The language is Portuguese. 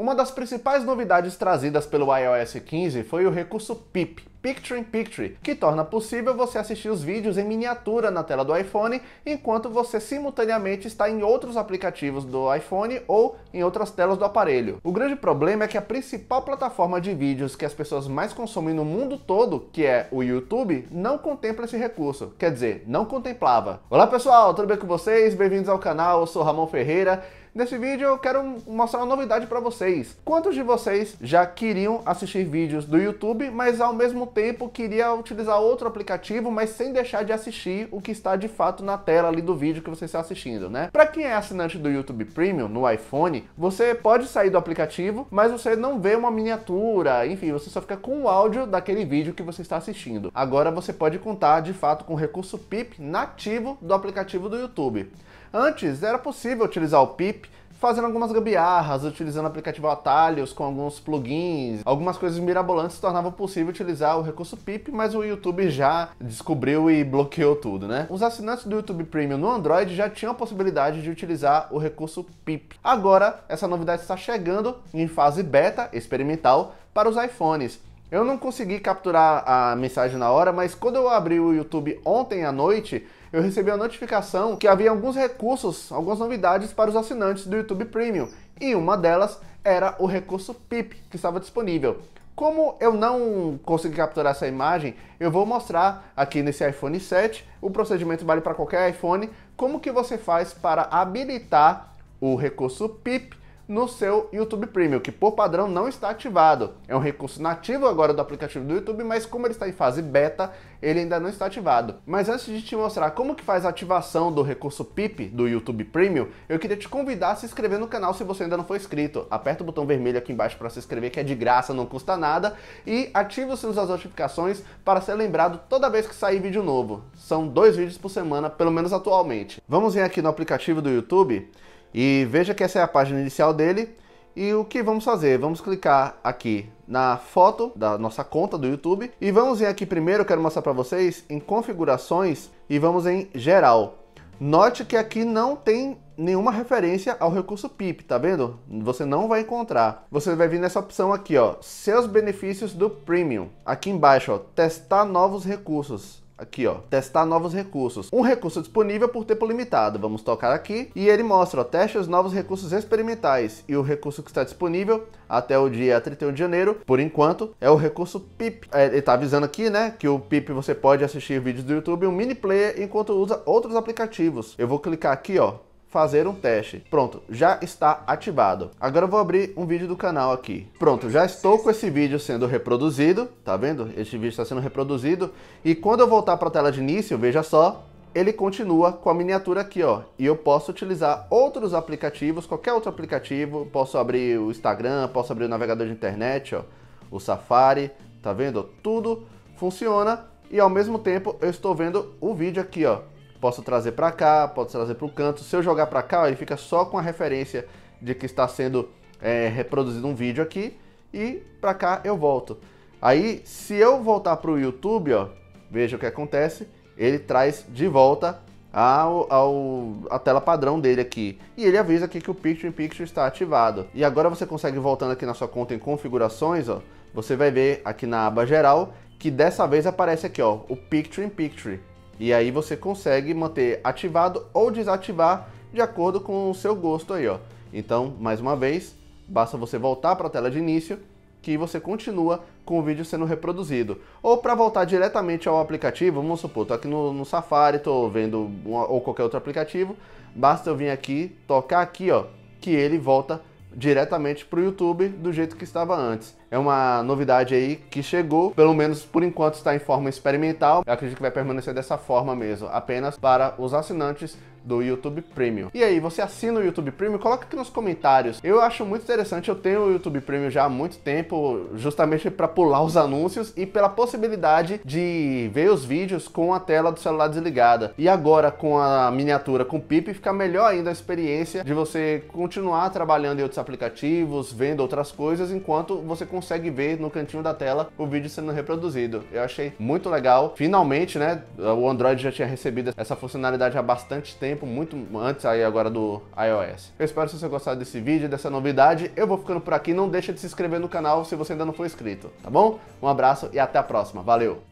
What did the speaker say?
Uma das principais novidades trazidas pelo iOS 15 foi o recurso PIP, Picture in Picture, que torna possível você assistir os vídeos em miniatura na tela do iPhone, enquanto você simultaneamente está em outros aplicativos do iPhone ou em outras telas do aparelho. O grande problema é que a principal plataforma de vídeos que as pessoas mais consomem no mundo todo, que é o YouTube, não contempla esse recurso. Quer dizer, não contemplava. Olá pessoal, tudo bem com vocês? Bem-vindos ao canal, eu sou Ramon Ferreira. Nesse vídeo eu quero mostrar uma novidade para vocês. Quantos de vocês já queriam assistir vídeos do YouTube, mas ao mesmo tempo queria utilizar outro aplicativo, mas sem deixar de assistir o que está de fato na tela ali do vídeo que você está assistindo, né? Para quem é assinante do YouTube Premium no iPhone, você pode sair do aplicativo, mas você não vê uma miniatura, enfim, você só fica com o áudio daquele vídeo que você está assistindo. Agora você pode contar de fato com o recurso PIP nativo do aplicativo do YouTube. Antes era possível utilizar o pip fazendo algumas gambiarras, utilizando aplicativo atalhos com alguns plugins, algumas coisas mirabolantes tornavam possível utilizar o recurso PIP, mas o YouTube já descobriu e bloqueou tudo, né? Os assinantes do YouTube Premium no Android já tinham a possibilidade de utilizar o recurso PIP. Agora, essa novidade está chegando em fase beta experimental para os iPhones. Eu não consegui capturar a mensagem na hora, mas quando eu abri o YouTube ontem à noite, eu recebi a notificação que havia alguns recursos, algumas novidades para os assinantes do YouTube Premium, e uma delas era o recurso PIP, que estava disponível. Como eu não consegui capturar essa imagem, eu vou mostrar aqui nesse iPhone 7, o procedimento vale para qualquer iPhone, como que você faz para habilitar o recurso PIP no seu YouTube Premium, que por padrão não está ativado. É um recurso nativo agora do aplicativo do YouTube, mas como ele está em fase beta, ele ainda não está ativado. Mas antes de te mostrar como que faz a ativação do recurso PIP do YouTube Premium, eu queria te convidar a se inscrever no canal se você ainda não for inscrito. Aperta o botão vermelho aqui embaixo para se inscrever, que é de graça, não custa nada, e ativa o sino das notificações para ser lembrado toda vez que sair vídeo novo. São dois vídeos por semana, pelo menos atualmente. Vamos vir aqui no aplicativo do YouTube e veja que essa é a página inicial dele. E o que vamos fazer? Vamos clicar aqui na foto da nossa conta do YouTube e vamos em aqui primeiro, quero mostrar para vocês, em configurações e vamos em geral. Note que aqui não tem nenhuma referência ao recurso PIP, tá vendo? Você não vai encontrar. Você vai vir nessa opção aqui, ó, seus benefícios do Premium. Aqui embaixo, ó, testar novos recursos. Aqui, ó, testar novos recursos. Um recurso disponível por tempo limitado. Vamos tocar aqui e ele mostra, ó, teste os novos recursos experimentais. E o recurso que está disponível até o dia 31 de janeiro, por enquanto, é o recurso PIP. É, ele está avisando aqui, né, que o PIP você pode assistir vídeos do YouTube, um mini player, enquanto usa outros aplicativos. Eu vou clicar aqui, ó, fazer um teste. Pronto, já está ativado. Agora eu vou abrir um vídeo do canal aqui. Pronto, já estou com esse vídeo sendo reproduzido, tá vendo? Este vídeo está sendo reproduzido e quando eu voltar para a tela de início, veja só, ele continua com a miniatura aqui, ó. E eu posso utilizar outros aplicativos, qualquer outro aplicativo, posso abrir o Instagram, posso abrir o navegador de internet, ó, o Safari, tá vendo? Tudo funciona e ao mesmo tempo eu estou vendo o vídeo aqui, ó. Posso trazer para cá, posso trazer para o canto. Se eu jogar para cá, ó, ele fica só com a referência de que está sendo é, reproduzido um vídeo aqui e para cá eu volto. Aí, se eu voltar para o YouTube, ó, veja o que acontece, ele traz de volta ao, ao, a tela padrão dele aqui. E ele avisa aqui que o Picture in Picture está ativado. E agora você consegue, voltando aqui na sua conta em configurações, ó, você vai ver aqui na aba geral, que dessa vez aparece aqui ó, o Picture in Picture. E aí você consegue manter ativado ou desativar de acordo com o seu gosto aí, ó. Então, mais uma vez, basta você voltar para a tela de início que você continua com o vídeo sendo reproduzido. Ou para voltar diretamente ao aplicativo, vamos supor, estou aqui no, no Safari, estou vendo uma, ou qualquer outro aplicativo, basta eu vir aqui, tocar aqui, ó, que ele volta diretamente para o YouTube do jeito que estava antes é uma novidade aí que chegou, pelo menos por enquanto está em forma experimental. Eu acredito que vai permanecer dessa forma mesmo, apenas para os assinantes do YouTube Premium. E aí, você assina o YouTube Premium? Coloca aqui nos comentários. Eu acho muito interessante, eu tenho o YouTube Premium já há muito tempo, justamente para pular os anúncios e pela possibilidade de ver os vídeos com a tela do celular desligada. E agora com a miniatura com PIP fica melhor ainda a experiência de você continuar trabalhando em outros aplicativos, vendo outras coisas enquanto você consegue consegue ver no cantinho da tela o vídeo sendo reproduzido. Eu achei muito legal. Finalmente, né? O Android já tinha recebido essa funcionalidade há bastante tempo, muito antes aí agora do iOS. Eu espero que você tenha gostado desse vídeo, dessa novidade. Eu vou ficando por aqui. Não deixa de se inscrever no canal se você ainda não for inscrito, tá bom? Um abraço e até a próxima. Valeu!